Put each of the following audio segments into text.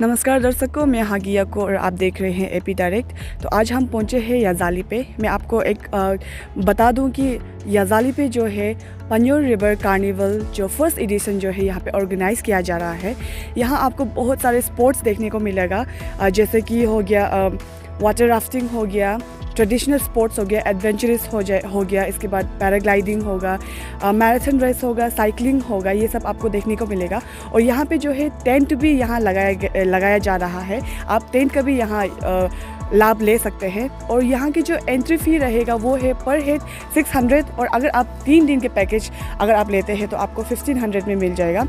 नमस्कार दर्शकों मैं हागिया को और आप देख रहे हैं एपी डायरेक्ट तो आज हम पहुंचे हैं याजाली पे मैं आपको एक आ, बता दूं कि याजाली पे जो है पन्योर रिवर कार्निवल जो फर्स्ट एडिशन जो है यहाँ पे ऑर्गेनाइज़ किया जा रहा है यहाँ आपको बहुत सारे स्पोर्ट्स देखने को मिलेगा जैसे कि हो गया वाटर राफ्टिंग हो गया ट्रेडिशनल स्पोर्ट्स हो गया एडवेंचरस हो जाए हो गया इसके बाद पैराग्लाइडिंग होगा मैराथन रेस होगा साइकिलिंग होगा ये सब आपको देखने को मिलेगा और यहाँ पे जो है टेंट भी यहाँ लगाया लगाया जा रहा है आप टेंट का भी यहाँ लाभ ले सकते हैं और यहाँ की जो एंट्री फ़ी रहेगा वो है पर हेड 600 और अगर आप तीन दिन के पैकेज अगर आप लेते हैं तो आपको 1500 में मिल जाएगा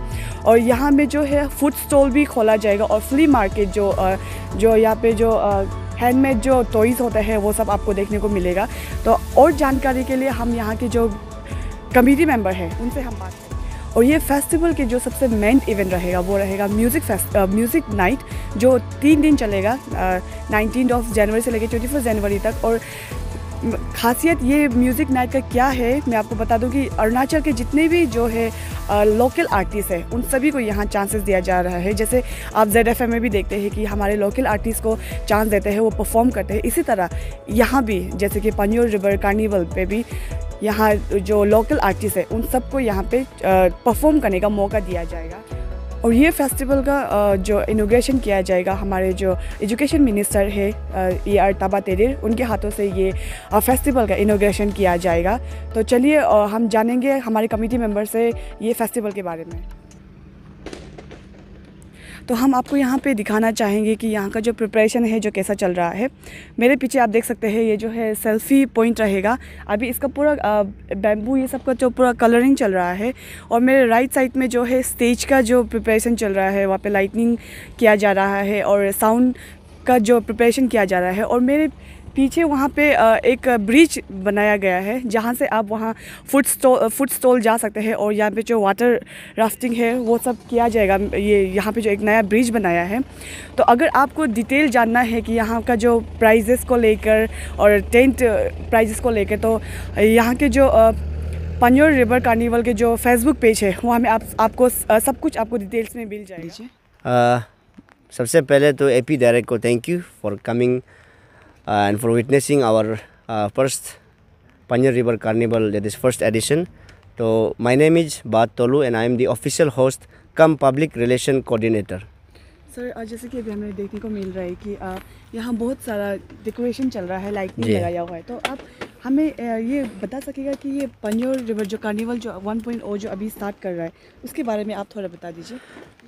और यहाँ में जो है फूड स्टॉल भी खोला जाएगा और फ्ली मार्केट जो जो यहाँ पे जो हैंडमेड जो टॉयज़ होते हैं वो सब आपको देखने को मिलेगा तो और जानकारी के लिए हम यहाँ के जो कमेटी मेम्बर हैं उनसे हम बात करें और ये फेस्टिवल के जो सबसे मेन इवेंट रहेगा वो रहेगा म्यूज़िक म्यूज़िक नाइट जो तीन दिन चलेगा नाइनटीन ऑफ जनवरी से लेकर ट्वेंटी जनवरी तक और खासियत ये म्यूज़िक नाइट का क्या है मैं आपको बता दूं कि अरुणाचल के जितने भी जो है लोकल आर्टिस्ट हैं उन सभी को यहाँ चांसेस दिया जा रहा है जैसे आप जेड एफ में भी देखते हैं कि हमारे लोकल आर्टिस्ट को चांस देते हैं वो परफॉर्म करते हैं इसी तरह यहाँ भी जैसे कि पंजोर रिवर कार्निवल पे भी यहाँ जो लोकल आर्टिस्ट है उन सबको यहाँ पे परफॉर्म करने का मौका दिया जाएगा और ये फेस्टिवल का जो इनोग्रेशन किया जाएगा हमारे जो एजुकेशन मिनिस्टर है ये अरताबा तेरिर उनके हाथों से ये फेस्टिवल का इनोग्रेशन किया जाएगा तो चलिए हम जानेंगे हमारे कमेटी मेम्बर से ये फेस्टिवल के बारे में तो हम आपको यहाँ पे दिखाना चाहेंगे कि यहाँ का जो प्रिपरेशन है जो कैसा चल रहा है मेरे पीछे आप देख सकते हैं ये जो है सेल्फ़ी पॉइंट रहेगा अभी इसका पूरा बैम्बू ये सब का जो पूरा कलरिंग चल रहा है और मेरे राइट साइड में जो है स्टेज का जो प्रिपरेशन चल रहा है वहाँ पर लाइटनिंग किया जा रहा है और साउंड का जो प्रिपरेशन किया जा रहा है और मेरे पीछे वहाँ पे एक ब्रिज बनाया गया है जहाँ से आप वहाँ फूड स्टॉल फूड स्टॉल जा सकते हैं और यहाँ पे जो वाटर राफ्टिंग है वो सब किया जाएगा ये यहाँ पे जो एक नया ब्रिज बनाया है तो अगर आपको डिटेल जानना है कि यहाँ का जो प्राइजेस को लेकर और टेंट प्राइजेस को लेकर तो यहाँ के जो पन्योर रिवर कार्निवल के जो फेसबुक पेज है वहाँ में आप आपको सब कुछ आपको डिटेल्स में मिल जाएगी सबसे पहले तो ए पी डायरेक्ट को thank you for coming uh, and for witnessing our uh, first Panjir River Carnival that is first edition. So my name is Bad Tolu and I am the official host come public relation coordinator. Sir और जैसे कि अभी हमें देखने को मिल रहा है कि यहाँ बहुत सारा डेकोरेशन चल रहा है लाइटिंग लगाया हुआ है तो आप हमें ये बता सकेगा कि ये पंजोर रिवर जो कार्निवल जो 1.0 जो अभी स्टार्ट कर रहा है उसके बारे में आप थोड़ा बता दीजिए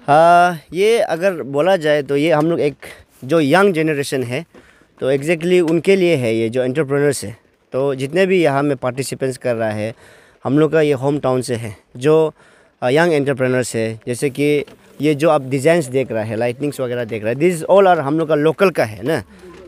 हाँ ये अगर बोला जाए तो ये हम लोग एक जो यंग जनरेशन है तो एग्जैक्टली exactly उनके लिए है ये जो एंटरप्रेनर्स है तो जितने भी यहाँ में पार्टिसिपेंट्स कर रहा है हम लोग का ये होम टाउन से है जो यंग एंटरप्रेनर्स है जैसे कि ये जो आप डिज़ाइंस देख रहा है लाइटनिंग्स वगैरह देख रहा है दिस ऑल आर हम लोग का लोकल का है ना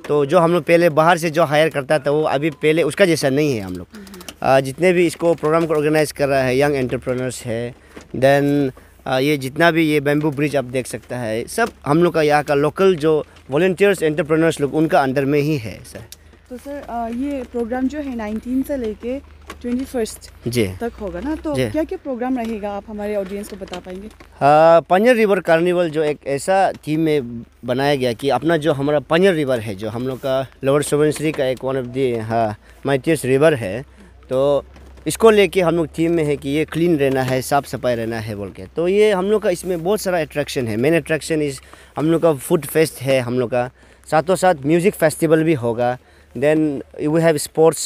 तो जो हम लोग पहले बाहर से जो हायर करता था वो अभी पहले उसका जैसा नहीं है हम लोग जितने भी इसको प्रोग्राम को ऑर्गेनाइज कर रहा है यंग एंटरप्रेनर्स है देन ये जितना भी ये बेम्बू ब्रिज आप देख सकता है सब हम लोग का यहाँ का लोकल जो वॉल्टियर्स एंटरप्रेनर्स लोग उनका अंडर में ही है सर तो सर ये प्रोग्राम जो है नाइनटीन से लेके ट्वेंटी फर्स्ट तक होगा ना तो क्या क्या प्रोग्राम रहेगा आप हमारे ऑडियंस को बता पाएंगे पंजर रिवर कार्निवल जो एक ऐसा थीम में बनाया गया कि अपना जो हमारा पंजर रिवर है जो हम लोग का लोअर सुबनश्री का एक वन ऑफ दी हाँ माइटियस रिवर है तो इसको लेके हम लोग टीम में है कि ये क्लीन रहना है साफ़ सफाई रहना है बोल के तो ये हम लोग का इसमें बहुत सारा अट्रैक्शन है मेन अट्रैक्शन इस हम लोग का फूड फेस्ट है हम लोग का साथों साथ म्यूज़िक फेस्टिवल भी होगा then we have sports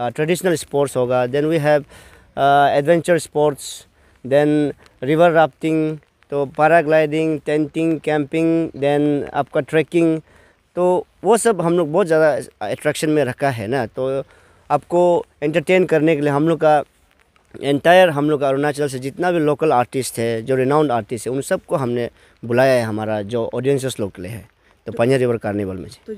traditional sports होगा then we have adventure sports then river rafting तो पैराग्लाइडिंग टेंटिंग कैंपिंग देन आपका ट्रैकिंग तो वो सब हम लोग बहुत ज़्यादा अट्रैक्शन में रखा है ना तो आपको एंटरटेन करने के लिए हम लोग का एंटायर हम लोग का अरुणाचल से जितना भी लोकल आर्टिस्ट है जो रिनाउंड आर्टिस्ट है उन सबको हमने बुलाया है हमारा जो ऑडियंसेस लोग के लिए है तो पंजा रिवर कार्निवल में तो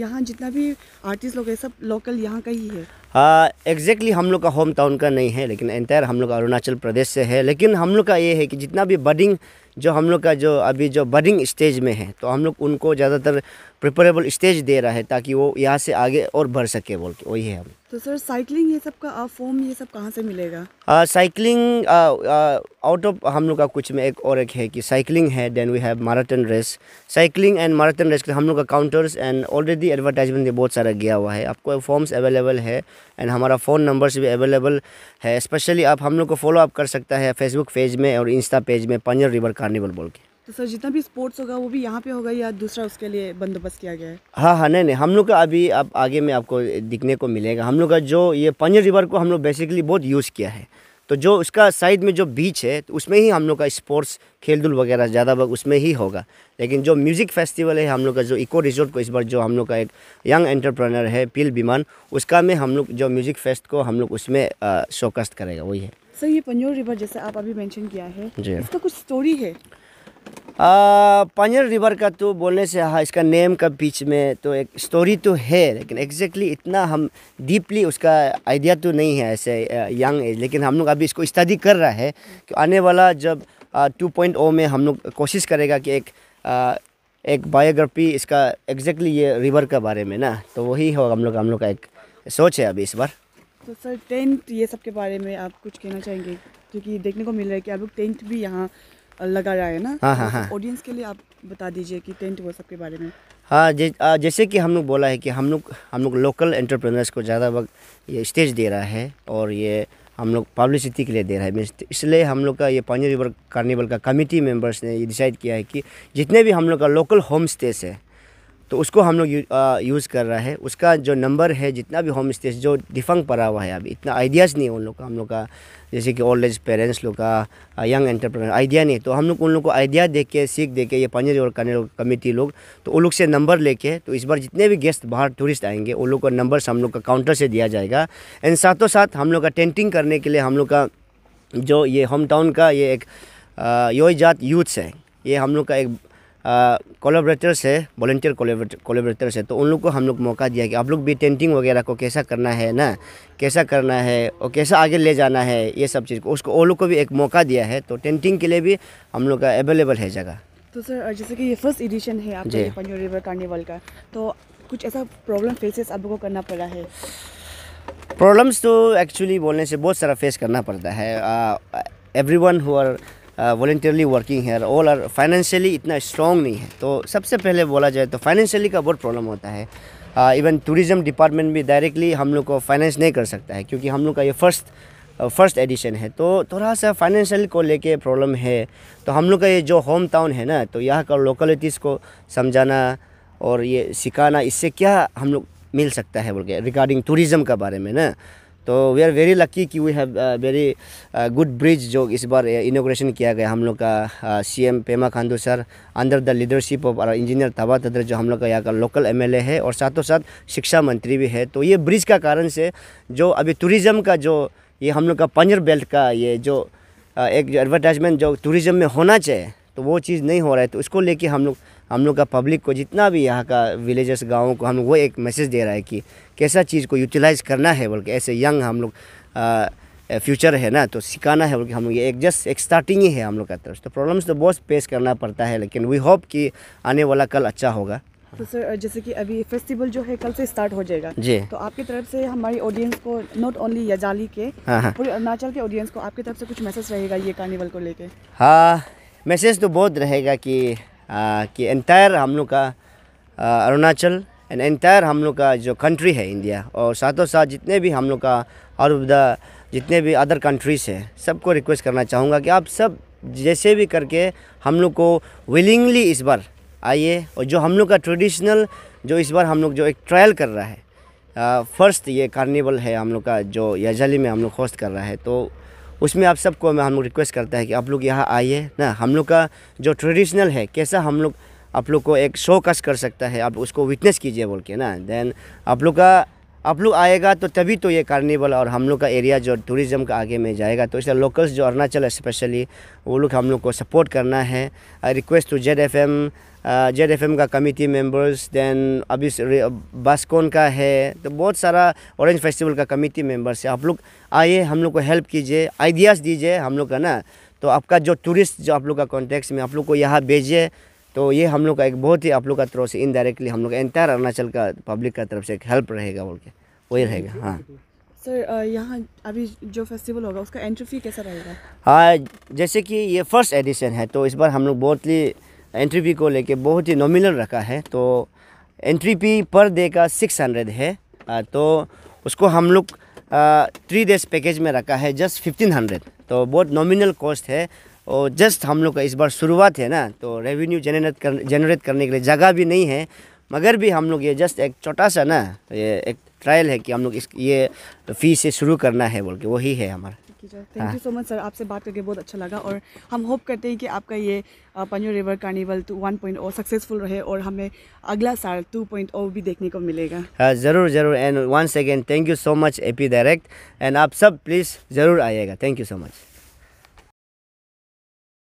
यहाँ जितना भी आर्टिस्ट लोग है सब लोकल यहाँ का ही है एग्जैक्टली हम लोग का होम टाउन का नहीं है लेकिन एंटायर हम लोग अरुणाचल प्रदेश से है लेकिन हम लोग का ये है कि जितना भी बडिंग जो हम लोग का जो अभी जो बडिंग स्टेज में है तो हम लोग उनको ज़्यादातर प्रिपरेबल स्टेज दे रहा है ताकि वो यहाँ से आगे और बढ़ सके बोल के वही है हम तो सर साइकिलिंग ये सब का फॉर्म ये सब कहाँ से मिलेगा साइकिलिंग आउट ऑफ हम लोग का कुछ में एक और एक है कि साइकिलिंग है then we have marathon race cycling and marathon race के हम लोग का काउंटर्स एंड ऑलरेडी एडवर्टाइजमेंट बहुत सारा गया हुआ है आपको फॉर्म्स अवेलेबल है एंड हमारा फ़ोन नंबर्स भी अवेलेबल है स्पेशली आप हम लोग को फॉलो अप कर सकता है फेसबुक पेज में और इंस्टा पेज में पंजर रिवर कार्निवल बोल के तो सर जितना भी स्पोर्ट्स होगा वो भी यहाँ पे होगा या दूसरा उसके लिए बंदोबस्त किया गया है हाँ हाँ नहीं नहीं हम लोग का अभी आप आगे में आपको दिखने को मिलेगा हम लोग का जो ये पंजर रिवर को हम लोग बेसिकली बहुत यूज़ किया है तो जो उसका साइड में जो बीच है तो उसमें ही हम लोग का स्पोर्ट्स खेल खेलधूल वगैरह ज़्यादा भाग उसमें ही होगा लेकिन जो म्यूज़िक फेस्टिवल है हम लोग का जो इको रिजोर्ट को इस बार जो हम लोग का एक यंग एंटरप्रेनर है पील विमान उसका में हम लोग जो म्यूज़िक फेस्ट को हम लोग उसमें शोकस्त uh, करेगा वही है सर ये पंजोर रिवर जैसे आप अभी मेंशन किया है इसका कुछ स्टोरी है पानियर रिवर का तो बोलने से हाँ इसका नेम का बीच में तो एक स्टोरी तो है लेकिन एग्जैक्टली exactly इतना हम डीपली उसका आइडिया तो नहीं है ऐसे यंग एज लेकिन हम लोग अभी इसको स्टडी कर रहा है कि आने वाला जब टू पॉइंट ओ में हम लोग कोशिश करेगा कि एक आ, एक बायोग्राफी इसका एग्जैक्टली exactly ये रिवर के बारे में ना तो वही होगा हम लोग हम लोग का एक सोच है अभी इस बार तो सर टेंट ये सब के बारे में आप कुछ कहना चाहेंगे क्योंकि देखने को मिल रहा है कि आप लोग टेंट भी यहाँ लगा रहा है ना हाँ हाँ तो हाँ ऑडियंस के लिए आप बता दीजिए कि टेंट वो सब के बारे में हाँ जै, जैसे कि हम लोग बोला है कि हम लोग हम लोग लोकल एंटरप्रेनर्स को ज़्यादा वक्त ये स्टेज दे रहा है और ये हम लोग पब्लिसिटी के लिए दे रहा है इसलिए हम लोग का ये पानी रिवर कार्निवल का कमेटी मेंबर्स ने ये डिसाइड किया है कि जितने भी हम लोग का लोकल होम स्टेज है तो उसको हम लोग यूज़ कर रहा है उसका जो नंबर है जितना भी होम स्टेज जो डिफंग पड़ा हुआ है अभी इतना आइडियाज़ नहीं है उन लोग का हम लोग का जैसे कि ओल्ड एज पेरेंट्स लोग का यंग एंटरप्रेनर आइडिया नहीं तो हम लोग उन लोग को आइडिया दे के सीख दे के ये और रिवर कैनल कमेटी लोग तो उन लोग से नंबर लेके तो इस बार जितने भी गेस्ट बाहर टूरिस्ट आएंगे उन लोग का नंबर हम लोग का काउंटर से दिया जाएगा एंड साथों साथ हम लोग का टेंटिंग करने के लिए हम लोग का जो ये होम टाउन का ये एक योजात यूथ्स है ये हम लोग का एक कोलेबरेटर्स है वॉल्टियर कोलेबरेटर्स है तो उन लोग को हम लोग मौका दिया कि आप लोग भी टेंटिंग वगैरह को कैसा करना है ना कैसा करना है और कैसा आगे ले जाना है ये सब चीज़ को उसको वो लोग को भी एक मौका दिया है तो टेंटिंग के लिए भी हम लोग का अवेलेबल है जगह तो सर जैसे कि ये फर्स्ट एडिशन है आपके पंजोर रिवर कार्निवल का तो कुछ ऐसा प्रॉब्लम फेसेस आप लोग को करना पड़ा है प्रॉब्लम्स तो एक्चुअली बोलने से बहुत सारा फेस करना पड़ता है एवरी वन हुआ वॉल्टियरली वर्किंग है और ऑल आर फाइनेंशियली इतना स्ट्रॉन्ग नहीं है तो सबसे पहले बोला जाए तो फाइनेंशियली का बहुत प्रॉब्लम होता है इवन टूरिज़्म डिपार्टमेंट भी डायरेक्टली हम लोग को फाइनेंस नहीं कर सकता है क्योंकि हम लोग का ये फर्स्ट फर्स्ट एडिशन है तो थोड़ा सा फाइनेंशियल को लेके प्रॉब्लम है तो हम लोग का ये जो होम टाउन है ना तो यहाँ का लोकलिटीज़ को समझाना और ये सिखाना इससे क्या हम लोग मिल सकता है बोल के रिगार्डिंग टूरिज़म का बारे में ना तो वी आर वेरी लक्की कि we have very good bridge जो इस बार इनोग्रेशन uh, किया गया हम लोग का CM uh, Pema Khandu sir under the leadership of engineer Taba Tedir जो हम लोग का यहाँ का लोकल एमएलए है और साथों साथ शिक्षा मंत्री भी है तो ये ब्रिज का कारण से जो अभी टूरिज़म का जो ये हम लोग का पंजर बेल्ट का ये जो uh, एक एडवर्टाइजमेंट जो टूरिज़्म में होना चाहिए तो वो चीज़ नहीं हो रहा है तो उसको लेके हम लोग हम लोग का पब्लिक को जितना भी यहाँ का विलेजेस गाँव को हम वो एक मैसेज दे रहा है कि कैसा चीज़ को यूटिलाइज करना है बल्कि ऐसे यंग हम लोग फ्यूचर है ना तो सिखाना है बल्कि हम ये एक जस्ट एक स्टार्टिंग ही है हम लोग का तरफ तो प्रॉब्लम्स तो बहुत फेस करना पड़ता है लेकिन वी होप कि आने वाला कल अच्छा होगा तो सर जैसे कि अभी फेस्टिवल जो है कल से स्टार्ट हो जाएगा जी तो आपकी तरफ से हमारी ऑडियंस को नॉट ओनली यजाली के हाँ, हाँ। पूरे अरुणाचल के ऑडियंस को आपकी तरफ से कुछ मैसेज रहेगा ये कार्निवल को लेके हाँ मैसेज तो बहुत रहेगा कि कि एंटायर हम लोग का अरुणाचल एंड एंटायर हम लोग का जो कंट्री है इंडिया और साथों साथ जितने भी हम लोग का और जितने भी अदर कंट्रीज़ है सबको रिक्वेस्ट करना चाहूँगा कि आप सब जैसे भी करके हम लोग को विलिंगली इस बार आइए और जो हम लोग का ट्रेडिशनल जो इस बार हम लोग जो एक ट्रायल कर रहा है फर्स्ट ये कार्निवल है हम लोग का जो यजली में हम लोग होस्ट कर रहा है तो उसमें आप सबको हम लोग रिक्वेस्ट करता है कि आप लोग यहाँ आइए ना हम लोग का जो ट्रेडिशनल है कैसा हम लोग आप लोग को एक शो कश कर सकता है आप उसको विटनेस कीजिए बोल के ना देन आप लोग का आप लोग आएगा तो तभी तो ये कार्निवल और हम लोग का एरिया जो टूरिज़म का आगे में जाएगा तो इसलिए लोकल्स जो अरुणाचल है स्पेशली वो लोग हम लोग को सपोर्ट करना है I request to Z F M Z F M का कमेटी मेंबर्स देन अभी बास्कोन का है तो बहुत सारा ऑरेंज फेस्टिवल का कमेटी मेंबर्स है आप लोग आइए हम लोग को हेल्प कीजिए आइडियाज़ दीजिए हम लोग का ना तो आपका जो टूरिस्ट जो आप लोग का कॉन्टेक्ट में आप लोग को यहाँ भेजिए तो ये हम लोग का एक बहुत ही आप लोग का तरफ से इनडायरेक्टली हम लोग एंटायर अरुणाचल का पब्लिक का तरफ से एक हेल्प रहेगा बोल के वही रहेगा हाँ सर uh, यहाँ अभी जो फेस्टिवल होगा उसका एंट्री फी कैसा रहेगा हाँ जैसे कि ये फर्स्ट एडिशन है तो इस बार हम लोग बहुत ही एंट्री फी को लेके बहुत ही नॉमिनल रखा है तो एंट्री फी पर डे का सिक्स हंड्रेड है तो उसको हम लोग थ्री डेज पैकेज में रखा है जस्ट फिफ्टीन हंड्रेड तो बहुत नॉमिनल कॉस्ट है और जस्ट हम लोग का इस बार शुरुआत है ना तो रेवेन्यू जनरेट कर जनरेट करने के लिए जगह भी नहीं है मगर भी हम लोग ये जस्ट एक छोटा सा ना तो ये एक ट्रायल है कि हम लोग इस ये फी से शुरू करना है बोल के वही है हमारा thank you so much sir आपसे बात करके बहुत अच्छा लगा और हम होप करते हैं कि आपका ये पंजो river carnival two one point O successful रहे और हमें अगला साल टू पॉइंट ओ भी देखने को मिलेगा हाँ ज़रूर ज़रूर and once again thank you so much A P direct and आप सब प्लीज़ ज़रूर आइएगा थैंक यू सो मच